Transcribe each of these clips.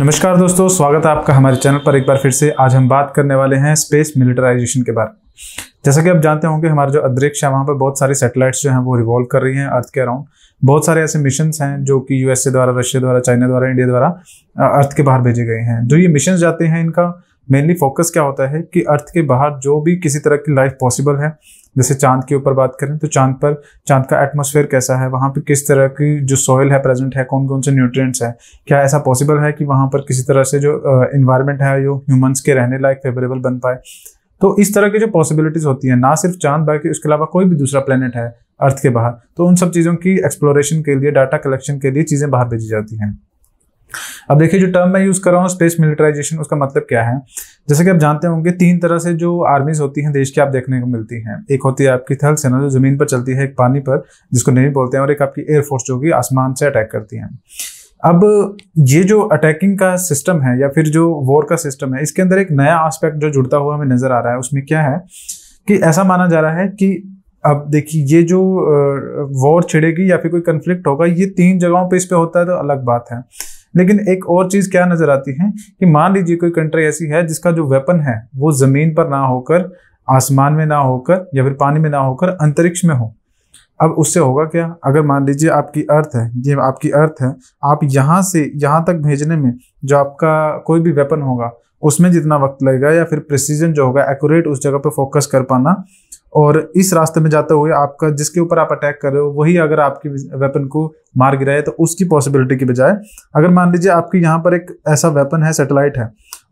नमस्कार दोस्तों स्वागत है आपका हमारे चैनल पर एक बार फिर से आज हम बात करने वाले हैं स्पेस मिलिटराइजेशन के बारे में जैसा कि आप जानते होंगे हमारे जो अंतरिक्ष है वहाँ पर बहुत सारे सैटेलाइट्स जो हैं वो रिवॉल्व कर रही हैं अर्थ के अराउंड बहुत सारे ऐसे मिशन हैं जो कि यूएसए द्वारा रशिया द्वारा चाइना द्वारा इंडिया द्वारा अर्थ के बाहर भेजे गए हैं जो ये मिशन जाते हैं इनका मेनली फोकस क्या होता है कि अर्थ के बाहर जो भी किसी तरह की लाइफ पॉसिबल है जैसे चांद के ऊपर बात करें तो चांद पर चांद का एटमोसफेयर कैसा है वहाँ पर किस तरह की जो सॉयल है प्रेजेंट है कौन कौन से न्यूट्रिएंट्स है क्या ऐसा पॉसिबल है कि वहाँ पर किसी तरह से जो इन्वायरमेंट है जो ह्यूमंस के रहने लायक फेवरेबल बन पाए तो इस तरह की जो पॉसिबिलिटीज़ होती हैं ना सिर्फ चांद बल्कि उसके अलावा कोई भी दूसरा प्लानट है अर्थ के बाहर तो उन सब चीज़ों की एक्सप्लोरेशन के लिए डाटा कलेक्शन के लिए चीज़ें बाहर भेजी जाती हैं अब देखिए जो टर्म मैं यूज़ कर रहा हूँ स्पेस मिलिटराइजेशन उसका मतलब क्या है जैसे कि आप जानते होंगे तीन तरह से जो आर्मीज होती हैं देश की आप देखने को मिलती हैं एक होती है आपकी थल सेना जो ज़मीन पर चलती है एक पानी पर जिसको नेवी बोलते हैं और एक आपकी एयरफोर्स जो कि आसमान से अटैक करती हैं अब ये जो अटैकिंग का सिस्टम है या फिर जो वॉर का सिस्टम है इसके अंदर एक नया आस्पेक्ट जो जुड़ता हुआ हमें नज़र आ रहा है उसमें क्या है कि ऐसा माना जा रहा है कि अब देखिए ये जो वॉर छिड़ेगी या फिर कोई कन्फ्लिक्ट होगा ये तीन जगहों पे इस पर होता है तो अलग बात है लेकिन एक और चीज क्या नजर आती है कि मान लीजिए कोई कंट्री ऐसी है जिसका जो वेपन है वो जमीन पर ना होकर आसमान में ना होकर या फिर पानी में ना होकर अंतरिक्ष में हो अब उससे होगा क्या अगर मान लीजिए आपकी अर्थ है ये आपकी अर्थ है आप यहाँ से यहाँ तक भेजने में जो आपका कोई भी वेपन होगा उसमें जितना वक्त लगेगा या फिर प्रिसीजन जो होगा एक्यूरेट उस जगह पर फोकस कर पाना और इस रास्ते में जाते हुए आपका जिसके ऊपर आप अटैक कर रहे हो वही अगर आपकी वेपन को मार गिरा है तो उसकी पॉसिबिलिटी की बजाय अगर मान लीजिए आपके यहाँ पर एक ऐसा वेपन है सेटेलाइट है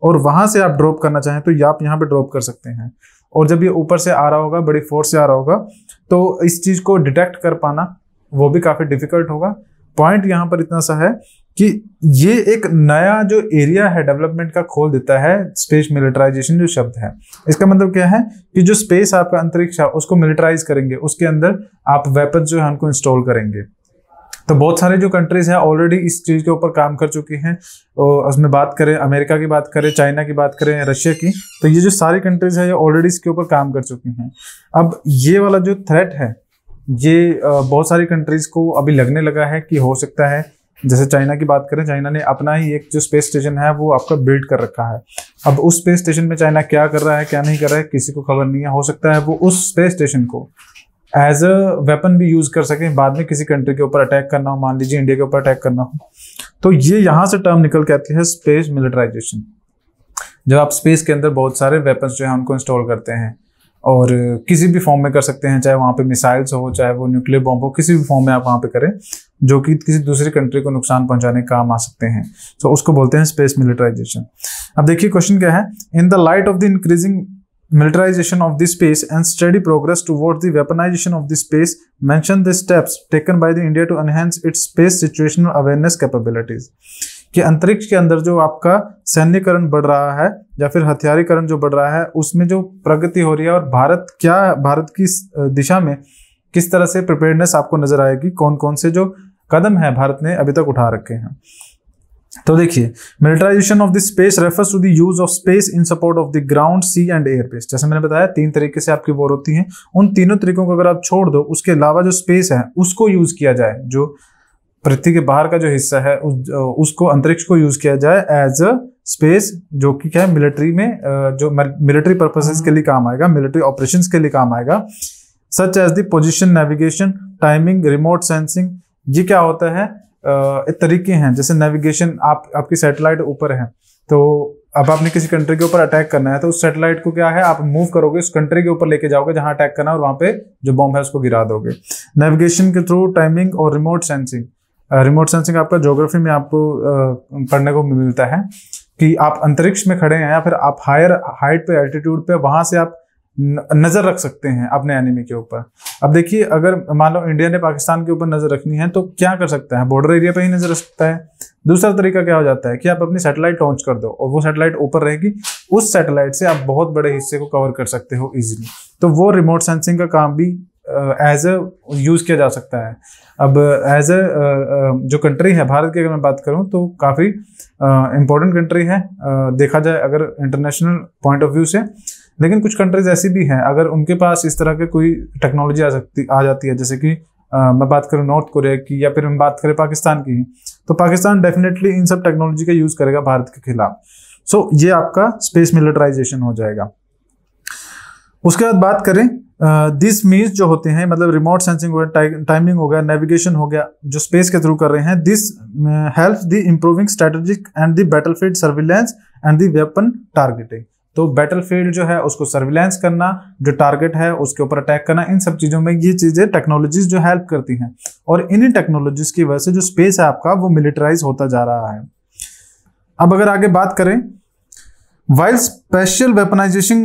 और वहां से आप ड्रॉप करना चाहें तो आप यहाँ पर ड्रॉप कर सकते हैं और जब ये ऊपर से आ रहा होगा बड़ी फोर्स से आ रहा होगा तो इस चीज़ को डिटेक्ट कर पाना वो भी काफ़ी डिफिकल्ट होगा पॉइंट यहाँ पर इतना सा है कि ये एक नया जो एरिया है डेवलपमेंट का खोल देता है स्पेस मिलिटराइजेशन जो शब्द है इसका मतलब क्या है कि जो स्पेस आपका अंतरिक्ष है उसको मिलिटराइज करेंगे उसके अंदर आप वेपन जो है उनको इंस्टॉल करेंगे तो बहुत सारे जो कंट्रीज हैं ऑलरेडी इस चीज़ के ऊपर काम कर चुकी हैं और उसमें बात करें अमेरिका की बात करें चाइना की बात करें रशिया की तो ये जो सारी कंट्रीज हैं ये ऑलरेडी इसके ऊपर काम कर चुकी हैं अब ये वाला जो थ्रेट है ये बहुत सारी कंट्रीज को अभी लगने लगा है कि हो सकता है जैसे चाइना की बात करें चाइना ने अपना ही एक जो स्पेस स्टेशन है वो आपका बिल्ड कर रखा है अब उस स्पेस स्टेशन में चाइना क्या कर रहा है क्या नहीं कर रहा है किसी को खबर नहीं है हो सकता है वो उस स्पेस स्टेशन को एज अ वेपन भी यूज कर सके बाद में किसी कंट्री के ऊपर अटैक करना हो मान लीजिए इंडिया के ऊपर अटैक करना हो तो ये यहाँ से टर्म निकल के आती है स्पेस मिलिटराइजेशन जब आप स्पेस के अंदर बहुत सारे वेपन्स जो है उनको इंस्टॉल करते हैं और किसी भी फॉर्म में कर सकते हैं चाहे वहाँ पे मिसाइल्स हो चाहे वो न्यूक्लियर बॉम्ब हो किसी भी फॉर्म में आप वहाँ पे करें जो कि किसी दूसरी कंट्री को नुकसान पहुंचाने का काम आ सकते हैं सो उसको बोलते हैं स्पेस मिलिटराइजेशन अब देखिए क्वेश्चन क्या है in the light of the increasing militarisation of the space and study progress to the weaponisation of the space mention the steps taken by the India to enhance its space situational awareness capabilities कि अंतरिक्ष के अंदर जो आपका सैन्यकरण बढ़ रहा है या फिर हथियारीकरण जो बढ़ रहा है उसमें जो प्रगति हो रही है और भारत क्या भारत की दिशा में किस तरह से प्रिपेयरनेस आपको नजर आएगी कौन कौन से जो कदम है भारत ने अभी तक उठा रखे हैं तो देखिए militarisation of the space refers to the use of space in support of the ground sea and air base जैसे मैंने बताया तीन तरीके से आपकी वॉर होती है उन तीनों तरीकों को अगर आप छोड़ दो उसके अलावा जो स्पेस है उसको यूज किया जाए जो पृथ्वी के बाहर का जो हिस्सा है उस उसको अंतरिक्ष को यूज किया जाए एज अ स्पेस जो कि क्या है मिलिट्री में जो मिलिट्री पर्पसेस के लिए काम आएगा मिलिट्री ऑपरेशंस के लिए काम आएगा such as position navigation timing remote sensing ये क्या होता है तरीके हैं जैसे नेविगेशन आप आपकी सैटेलाइट ऊपर है तो अब आपने किसी कंट्री के ऊपर अटैक करना है तो उस सैटेलाइट को क्या है आप मूव करोगे उस कंट्री के ऊपर लेके जाओगे जहां अटैक करना है और वहां पे जो बॉम्ब है उसको गिरा दोगे नेविगेशन के थ्रू टाइमिंग और रिमोट सेंसिंग रिमोट सेंसिंग आपका जोग्राफी में आपको पढ़ने को मिलता है कि आप अंतरिक्ष में खड़े हैं या फिर आप हायर हाइट पे एल्टीट्यूड पे वहां से आप नज़र रख सकते हैं अपने एनिमी के ऊपर अब देखिए अगर मान लो इंडिया ने पाकिस्तान के ऊपर नज़र रखनी है तो क्या कर सकता है बॉर्डर एरिया पे ही नज़र रख सकता है दूसरा तरीका क्या हो जाता है कि आप अपनी सैटेलाइट लॉन्च कर दो और वो सैटेलाइट ऊपर रहेगी उस सैटेलाइट से आप बहुत बड़े हिस्से को कवर कर सकते हो ईजिली तो वो रिमोट सेंसिंग का काम भी एज अ यूज़ किया जा सकता है अब एज अ जो कंट्री है भारत की अगर मैं बात करूँ तो काफ़ी इम्पोर्टेंट कंट्री है देखा जाए अगर इंटरनेशनल पॉइंट ऑफ व्यू से लेकिन कुछ कंट्रीज ऐसी भी हैं अगर उनके पास इस तरह के कोई टेक्नोलॉजी आ सकती आ जाती है जैसे कि मैं बात करूँ नॉर्थ कोरिया की या फिर हम बात करें पाकिस्तान की तो पाकिस्तान डेफिनेटली इन सब टेक्नोलॉजी का यूज़ करेगा भारत के खिलाफ सो so, ये आपका स्पेस मिलिटराइजेशन हो जाएगा उसके बाद बात करें दिस uh, मीन्स जो होते हैं मतलब रिमोट सेंसिंग हो गया टाइमिंग हो गया नेविगेशन हो गया जो स्पेस के थ्रू कर रहे हैं this help the improving strategic and the battlefield surveillance and the weapon targeting तो बैटल फील्ड जो है उसको सर्विलेंस करना जो टारगेट है उसके ऊपर अटैक करना इन सब चीज़ों में ये चीज़ें टेक्नोलॉजीज जो हेल्प करती हैं और इन्हीं टेक्नोलॉजीज की वजह से जो स्पेस है आपका वो मिलिटराइज होता जा रहा है अब अगर आगे बात करें while special weaponisation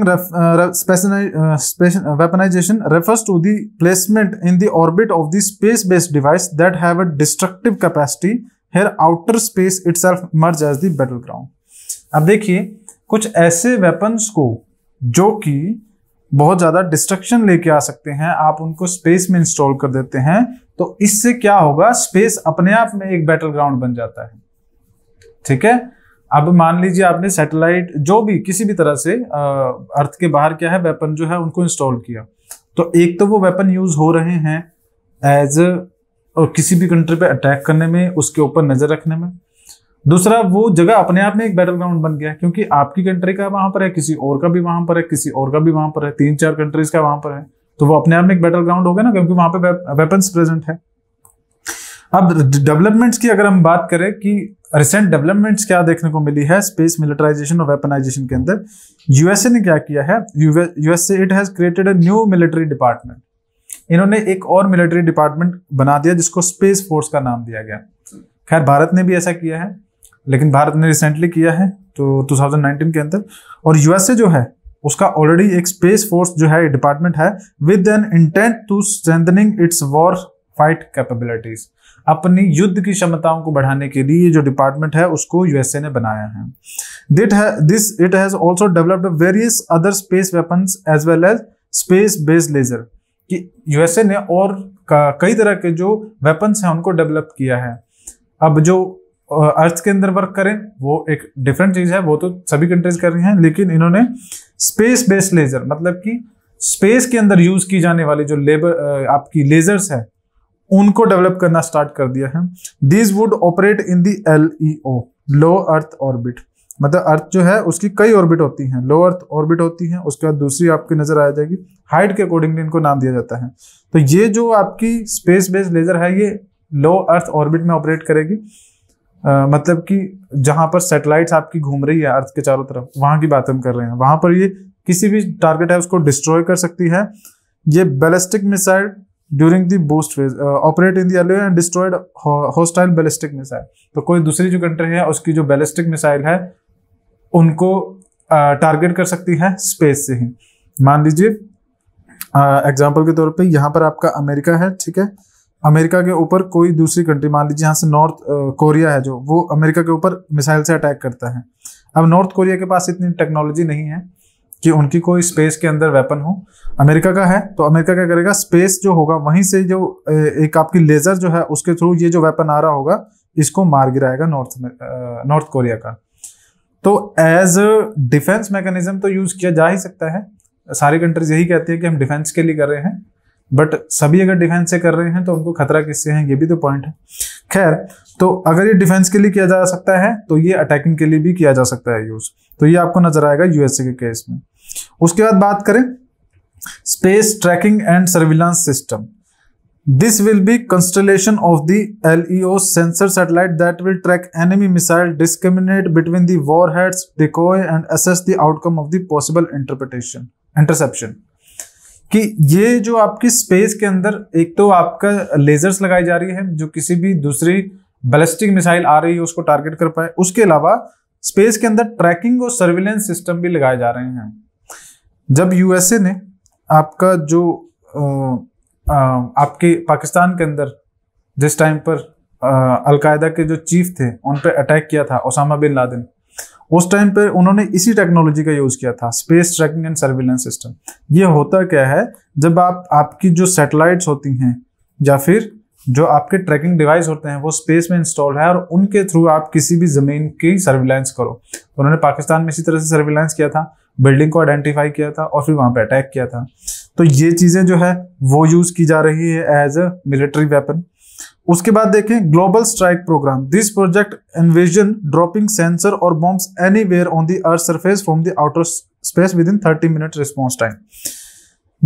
weaponisation refers to the placement in the orbit of the space based device that have a destructive capacity here outer space itself merge as that'll ground अब देखिए कुछ ऐसे वेपन्स को जो कि बहुत ज्यादा destruction लेके आ सकते हैं आप उनको स्पेस में इंस्टॉल कर देते हैं तो इससे क्या होगा स्पेस अपने आप में एक बैटल ग्राउंड बन जाता है ठीक है अब मान लीजिए आपने सैटेलाइट जो भी किसी भी तरह से अर्थ के बाहर क्या है वेपन जो है उनको इंस्टॉल किया तो एक तो वो वेपन यूज हो रहे हैं एज और किसी भी कंट्री पे अटैक करने में उसके ऊपर नजर रखने में दूसरा वो जगह अपने आप में एक बैटल ग्राउंड बन गया है क्योंकि आपकी कंट्री का वहां पर है किसी और का भी वहां पर है किसी और का भी वहां पर है तीन चार कंट्रीज का वहां पर है तो वो अपने आप में एक बैटल ग्राउंड हो गया ना क्योंकि वहां पर वेपन्स प्रेजेंट है अब डेवलपमेंट्स की अगर हम बात करें कि रिसेंट डेवलपमेंट्स क्या देखने को मिली है स्पेस मिलिटराइजेशन और वेपनाइजेशन के अंदर यूएसए ने क्या किया है USA it has created a new military department इन्होंने एक और मिलिट्री डिपार्टमेंट बना दिया जिसको स्पेस फोर्स का नाम दिया गया खैर भारत ने भी ऐसा किया है लेकिन भारत ने रिसेंटली किया है तो 2019 के अंदर और यूएसए जो है उसका ऑलरेडी एक स्पेस फोर्स जो है डिपार्टमेंट है with an intent to strengthening its war fight capabilities अपनी युद्ध की क्षमताओं को बढ़ाने के लिए जो डिपार्टमेंट है उसको यूएसए ने बनाया है this it has also developed various other space weapons as well as space based laser कि यूएसए ने और कई तरह के जो वेपन्स हैं उनको डेवलप किया है अब जो अर्थ के अंदर वर्क करें वो एक डिफरेंट चीज़ है वो तो सभी कंट्रीज कर रही हैं लेकिन इन्होंने स्पेस बेस्ड लेजर मतलब कि स्पेस के अंदर यूज की जाने वाली जो लेबर आपकी लेजर्स है उनको डेवलप करना स्टार्ट कर दिया है these would operate in the L E O low earth orbit मतलब अर्थ जो है उसकी कई ऑर्बिट होती हैं लो अर्थ ऑर्बिट होती हैं उसके बाद दूसरी आपकी नजर आ जाएगी हाइट के अकॉर्डिंगली इनको नाम दिया जाता है तो ये जो आपकी स्पेस बेस्ड लेजर है ये लो अर्थ ऑर्बिट में ऑपरेट करेगी आ, मतलब कि जहां पर सैटेलाइट आपकी घूम रही है अर्थ के चारों तरफ वहां की बात हम कर रहे हैं वहां पर ये किसी भी टारगेट है उसको डिस्ट्रॉय कर सकती है ये ballistic missile during the boost phase operate in the end destroyed hostile ballistic missile तो कोई दूसरी जो कंट्री है उसकी जो बैलिस्टिक मिसाइल है उनको टारगेट uh, कर सकती है स्पेस से ही मान लीजिए एग्जाम्पल uh, के तौर पे यहाँ पर आपका अमेरिका है ठीक है अमेरिका के ऊपर कोई दूसरी कंट्री मान लीजिए यहाँ से नॉर्थ कोरिया uh, है जो वो अमेरिका के ऊपर मिसाइल से अटैक करता है अब नॉर्थ कोरिया के पास इतनी टेक्नोलॉजी नहीं है कि उनकी कोई स्पेस के अंदर वेपन हो अमेरिका का है तो अमेरिका क्या करेगा स्पेस जो होगा वहीं से जो एक आपकी लेजर जो है उसके थ्रू ये जो वेपन आ रहा होगा इसको मार गिराएगा नॉर्थ नॉर्थ कोरिया का तो एज डिफेंस मैकेनिज्म तो यूज किया जा ही सकता है सारी कंट्रीज यही कहती है कि हम डिफेंस के लिए कर रहे हैं बट सभी अगर डिफेंस से कर रहे हैं तो उनको खतरा किससे है ये भी तो पॉइंट है खैर तो अगर ये डिफेंस के लिए किया जा सकता है तो ये अटैकिंग के लिए भी किया जा सकता है यूज तो ये आपको नजर आएगा यूएसए के केस में उसके बाद बात करें space tracking and surveillance system this will be constellation of the L sensor satellite that will track enemy missile discriminate between the warheads decoy and assess the outcome of the possible interpretation interception कि ये जो आपकी space के अंदर एक तो आपका ledgers लगाई जा रही है जो किसी भी दूसरी बैलिस्टिक मिसाइल आ रही है उसको टारगेट कर पाए उसके अलावा स्पेस के अंदर ट्रैकिंग और सर्विलेंस सिस्टम भी लगाए जा रहे हैं जब यूएसए ने आपका जो आ, आपके पाकिस्तान के अंदर जिस टाइम पर अलकायदा के जो चीफ थे उन पर अटैक किया था ओसामा बिन लादेन उस टाइम पर उन्होंने इसी टेक्नोलॉजी का यूज़ किया था space tracking and surveillance system ये होता क्या है जब आप आपकी जो सैटेलाइट्स होती हैं या फिर जो आपके ट्रैकिंग डिवाइस होते हैं वो स्पेस में इंस्टॉल है और उनके थ्रू आप किसी भी ज़मीन की सर्विलेंस करो उन्होंने पाकिस्तान में इसी तरह से सर्विलेंस किया था बिल्डिंग को आइडेंटिफाई किया था और फिर वहां पर अटैक किया था तो ये चीज़ें जो है वो यूज़ की जा रही है एज अ मिलिट्री वेपन उसके बाद देखें global strike program this project envision dropping sensor और bombs anywhere on the earth surface from the outer space within thirty minute response time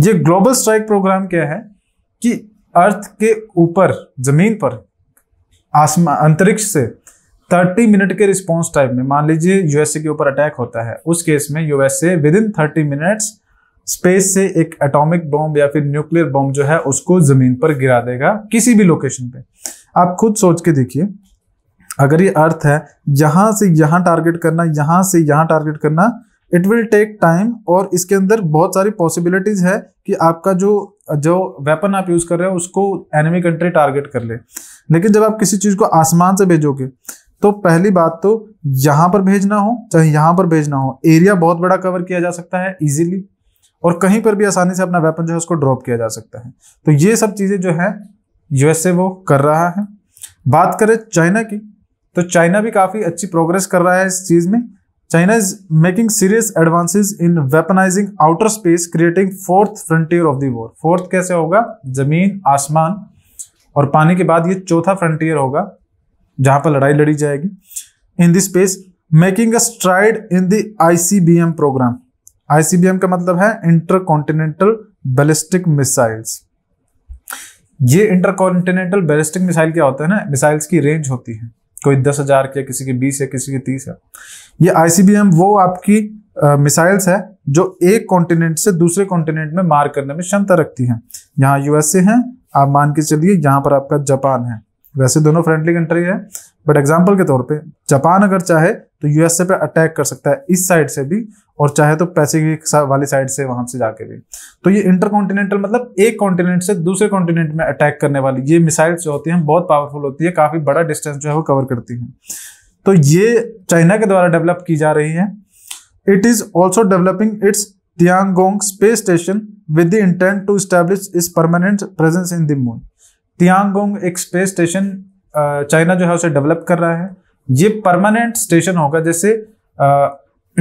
ये ग्लोबल स्ट्राइक प्रोग्राम क्या है कि अर्थ के ऊपर जमीन पर आसमान अंतरिक्ष से 30 मिनट के रिस्पॉन्स टाइम में मान लीजिए यूएसए के ऊपर अटैक होता है उस केस में USA within thirty minutes space से एक एटॉमिक बॉम्ब या फिर न्यूक्लियर बॉम्ब जो है उसको जमीन पर गिरा देगा किसी भी लोकेशन पे आप खुद सोच के देखिए अगर ये अर्थ है यहां से यहां टारगेट करना यहां से यहां टारगेट करना इट विल टेक टाइम और इसके अंदर बहुत सारी पॉसिबिलिटीज है कि आपका जो जो वेपन आप यूज कर रहे हो उसको एनिमी कंट्री टारगेट कर ले लेकिन जब आप किसी चीज को आसमान से भेजोगे तो पहली बात तो यहां पर भेजना हो चाहे यहां पर भेजना हो एरिया बहुत बड़ा कवर किया जा सकता है इजीली और कहीं पर भी आसानी से अपना वेपन जो है उसको ड्रॉप किया जा सकता है तो ये सब चीज़ें जो है यूएसए वो कर रहा है बात करें चाइना की तो चाइना भी काफ़ी अच्छी प्रोग्रेस कर रहा है इस चीज़ में China is making serious advances in weaponising outer space creating fourth frontier of the war fourth कैसे होगा जमीन आसमान और पानी के बाद ये चौथा फ्रंटियर होगा जहां पर लड़ाई लड़ी जाएगी in this space making a stride in the ICBM program ICBM का मतलब है इंटर कॉन्टिनेंटल बैलिस्टिक मिसाइल्स ये इंटर कॉन्टिनेंटल बैलिस्टिक मिसाइल क्या होते हैं ना मिसाइल्स की रेंज होती है कोई दस हजार के किसी की बीस है किसी की तीस है ये आईसीबीएम वो आपकी मिसाइल्स है जो एक कॉन्टिनेंट से दूसरे कॉन्टिनेंट में मार करने में क्षमता रखती है यहाँ यूएसए है आप मान के चलिए यहाँ पर आपका जापान है वैसे दोनों फ्रेंडली कंट्री है बट एग्जाम्पल के तौर पर जापान अगर चाहे तो यूएसए पे अटैक कर सकता है इस साइड से भी और चाहे तो पैसिफिक वाली साइड से वहां से जाके भी तो ये इंटरकॉन्टिनेंटल मतलब एक कॉन्टिनेंट से दूसरे कॉन्टिनेंट में अटैक करने वाली ये मिसाइल्स जो होती हैं बहुत पावरफुल होती है काफी बड़ा डिस्टेंस जो है वो कवर करती हैं तो ये चाइना के द्वारा डेवलप की जा रही है it is also developing its Tiangong space station with the intent to establish is permanent presence in the moon Tiangong एक स्पेस स्टेशन चाइना जो है उसे डेवलप कर रहा है ये परमानेंट स्टेशन होगा जैसे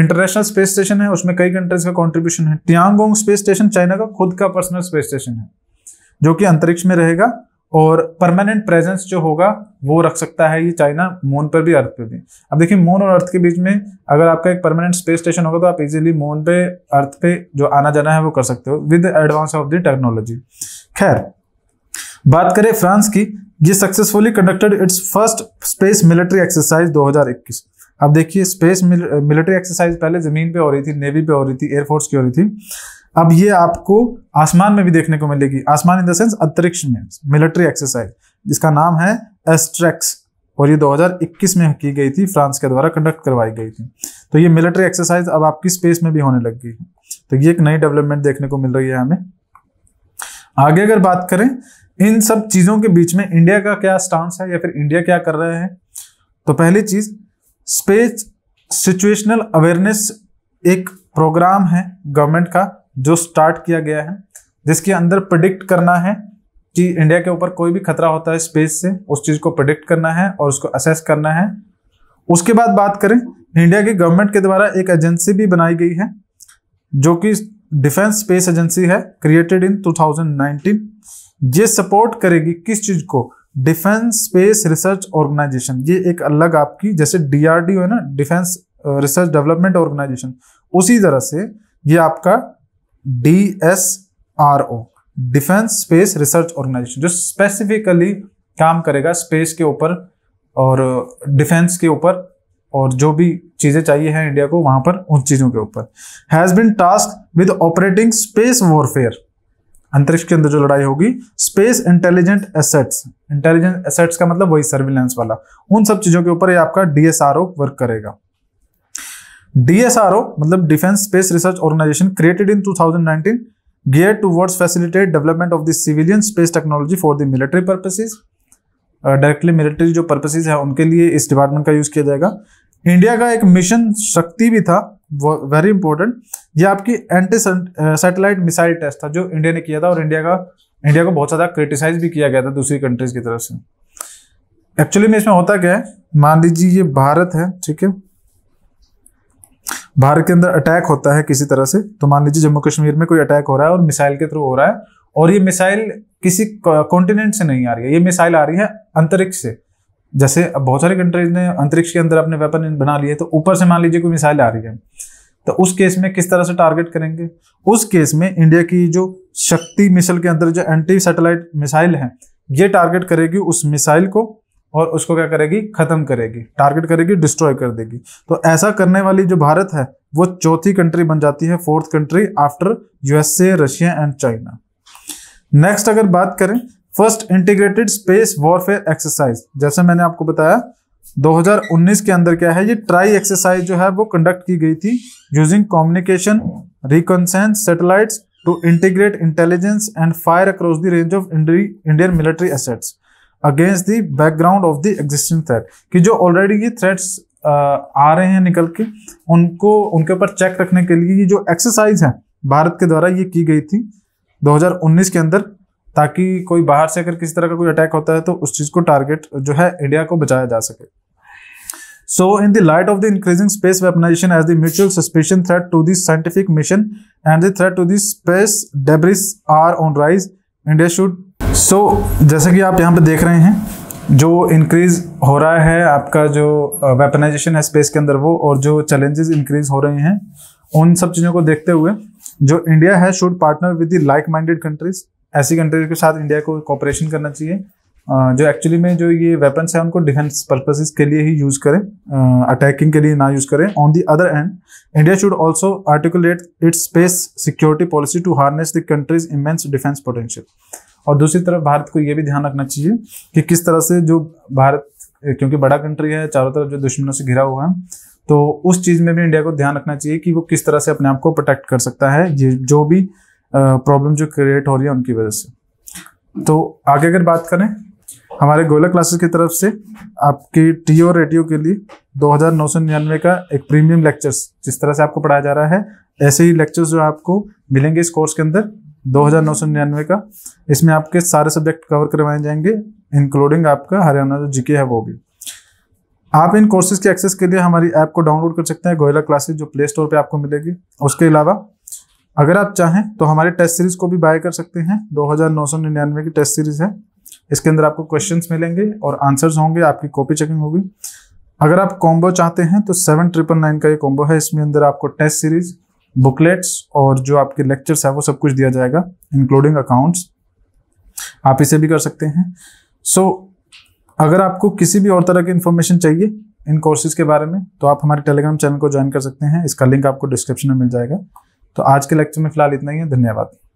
इंटरनेशनल स्पेस स्टेशन है उसमें कई कंट्रीज का कॉन्ट्रीब्यूशन है तियांगोंग स्पेस स्टेशन चाइना का खुद का पर्सनल स्पेस स्टेशन है जो कि अंतरिक्ष में रहेगा और परमानेंट प्रेजेंस जो होगा वो रख सकता है ये चाइना मून पर भी अर्थ पे भी अब देखिए मून और अर्थ के बीच में अगर आपका एक परमानेंट स्पेस स्टेशन होगा तो आप इजीली मून पे अर्थ पे जो आना जाना है वो कर सकते हो with advance of the technology खैर बात करें फ्रांस की ये successfully conducted its first space military exercise 2021 अब देखिए स्पेस मिलिट्री एक्सरसाइज पहले जमीन पे हो रही थी नेवी पे हो रही थी एयरफोर्स की हो रही थी अब ये आपको आसमान में भी देखने को मिलेगी आसमान इन द सेंस अंतरिक्ष में मिलिट्री एक्सरसाइज जिसका नाम है एस्ट्रेक्स और ये 2021 में की गई थी फ्रांस के द्वारा कंडक्ट करवाई गई थी तो ये मिलिट्री एक्सरसाइज अब आपकी स्पेस में भी होने लग गई है तो ये एक नई डेवलपमेंट देखने को मिल रही है हमें आगे अगर बात करें इन सब चीज़ों के बीच में इंडिया का क्या स्टांस है या फिर इंडिया क्या कर रहे हैं तो पहली चीज़ स्पेस सिचुएशनल अवेयरनेस एक प्रोग्राम है गवर्नमेंट का जो स्टार्ट किया गया है जिसके अंदर प्रडिक्ट करना है कि इंडिया के ऊपर कोई भी खतरा होता है स्पेस से उस चीज़ को प्रडिक्ट करना है और उसको असेस करना है उसके बाद बात करें इंडिया की गवर्नमेंट के द्वारा एक एजेंसी भी बनाई गई है जो कि डिफेंस स्पेस एजेंसी है क्रिएटेड इन 2019 ये सपोर्ट करेगी किस चीज को डिफेंस स्पेस रिसर्च ऑर्गेनाइजेशन ये एक अलग आपकी जैसे डीआरडीओ है ना डिफेंस रिसर्च डेवलपमेंट ऑर्गेनाइजेशन उसी तरह से ये आपका D S R O defence space research organisation जो स्पेसिफिकली काम करेगा स्पेस के ऊपर और डिफेंस के ऊपर और जो भी चीज़ें चाहिए हैं इंडिया को वहां पर उन चीज़ों के ऊपर has been task with operating space warfare अंतरिक्ष के अंदर जो लड़ाई होगी space intelligent assets intelligent assets का मतलब वही सर्विलेंस वाला उन सब चीज़ों के ऊपर आपका डीएसआरओ वर्क करेगा डीएसआरओ मतलब defence space research organisation created in 2019 gear towards facilitate development of the civilian space technology for the military purposes directly military जो पर्पसेज है उनके लिए इस डिपार्टमेंट का यूज़ किया जाएगा इंडिया का एक मिशन शक्ति भी था वेरी इंपॉर्टेंट ये आपकी एंटी सैटेलाइट मिसाइल टेस्ट था जो इंडिया ने किया था और इंडिया का इंडिया को बहुत ज़्यादा क्रिटिसाइज भी किया गया था दूसरी कंट्रीज की तरफ से एक्चुअली में इसमें होता क्या है मान लीजिए ये भारत है ठीक है भारत के अंदर अटैक होता है किसी तरह से तो मान लीजिए जम्मू कश्मीर में कोई अटैक हो रहा है और मिसाइल के थ्रू हो रहा है और ये मिसाइल किसी कॉन्टिनेंट से नहीं आ रही है ये मिसाइल आ रही है अंतरिक्ष से जैसे अब बहुत सारी कंट्रीज ने अंतरिक्ष के अंदर अपने वेपन बना लिए तो ऊपर से मान लीजिए कोई मिसाइल आ रही है तो उस केस में किस तरह से टारगेट करेंगे उस केस में इंडिया की जो शक्ति मिसल के अंदर जो एंटी सैटेलाइट मिसाइल है ये टारगेट करेगी उस मिसाइल को और उसको क्या करेगी खत्म करेगी टारगेट करेगी डिस्ट्रॉय कर देगी तो ऐसा करने वाली जो भारत है वो चौथी कंट्री बन जाती है fourth country after USA Russia and China next अगर बात करें first integrated space warfare exercise जैसे मैंने आपको बताया 2019 के अंदर क्या है ये ट्राई एक्सरसाइज जो है वो कंडक्ट की गई थी using communication reconnaissance satellites to integrate intelligence and fire across the range of Indian military assets against the background of the existing threat कि जो ऑलरेडी ये थ्रेट्स आ रहे हैं निकल के उनको उनके ऊपर चेक रखने के लिए ये जो एक्सरसाइज है भारत के द्वारा ये की गई थी 2019 के अंदर ताकि कोई बाहर से अगर किसी तरह का कोई अटैक होता है तो उस चीज़ को टारगेट जो है इंडिया को बचाया जा सके so in the light of the increasing space weaponisation as the mutual suspicion threat to this scientific mission and the threat to this space debris are on rise India should so जैसे कि आप यहाँ पर देख रहे हैं जो increase हो रहा है आपका जो वेपनाइजेशन है स्पेस के अंदर वो और जो चैलेंजेस इंक्रीज हो रहे हैं उन सब चीज़ों को देखते हुए जो इंडिया है should partner with the like minded countries ऐसी कंट्रीज के साथ इंडिया को कॉपरेशन करना चाहिए जो एक्चुअली में जो ये वेपन्स है उनको डिफेंस पर्पसेस के लिए ही यूज़ करें अटैकिंग के लिए ना यूज़ करें on the other end India should also articulate its space security policy to harness the countries immense defence potential और दूसरी तरफ भारत को ये भी ध्यान रखना चाहिए कि किस तरह से जो भारत क्योंकि बड़ा कंट्री है चारों तरफ जो दुश्मनों से घिरा हुआ है तो उस चीज़ में भी इंडिया को ध्यान रखना चाहिए कि वो किस तरह से अपने आप को प्रोटेक्ट कर सकता है ये जो भी प्रॉब्लम जो क्रिएट हो रही है उनकी वजह से तो आगे अगर बात करें हमारे गोला क्लासेस की तरफ से आपके टी और रेडियो के लिए दो का एक प्रीमियम लेक्चर्स जिस तरह से आपको पढ़ाया जा रहा है ऐसे ही लेक्चर्स जो आपको मिलेंगे इस कोर्स के अंदर दो का इसमें आपके सारे सब्जेक्ट कवर करवाए जाएंगे इंक्लूडिंग आपका हरियाणा जो जीके है वो भी आप इन कोर्सेज के एक्सेस के लिए हमारी ऐप को डाउनलोड कर सकते हैं गोयला क्लासेज जो प्ले स्टोर पर आपको मिलेगी उसके अलावा अगर आप चाहें तो हमारे टेस्ट सीरीज को भी बाय कर सकते हैं 2999 की टेस्ट सीरीज है इसके अंदर आपको क्वेश्चंस मिलेंगे और आंसर्स होंगे आपकी कॉपी चेकिंग होगी अगर आप कॉम्बो चाहते हैं तो सेवन ट्रिपल नाइन का ये कॉम्बो है इसमें अंदर आपको टेस्ट सीरीज बुकलेट्स और जो आपके लेक्चर्स है वो सब कुछ दिया जाएगा इंक्लूडिंग अकाउंट्स आप इसे भी कर सकते हैं सो so, अगर आपको किसी भी और तरह की इन्फॉर्मेशन चाहिए इन कोर्सेज के बारे में तो आप हमारे टेलीग्राम चैनल को ज्वाइन कर सकते हैं इसका लिंक आपको डिस्क्रिप्शन में मिल जाएगा तो आज के लेक्चर में फिलहाल इतना ही है धन्यवाद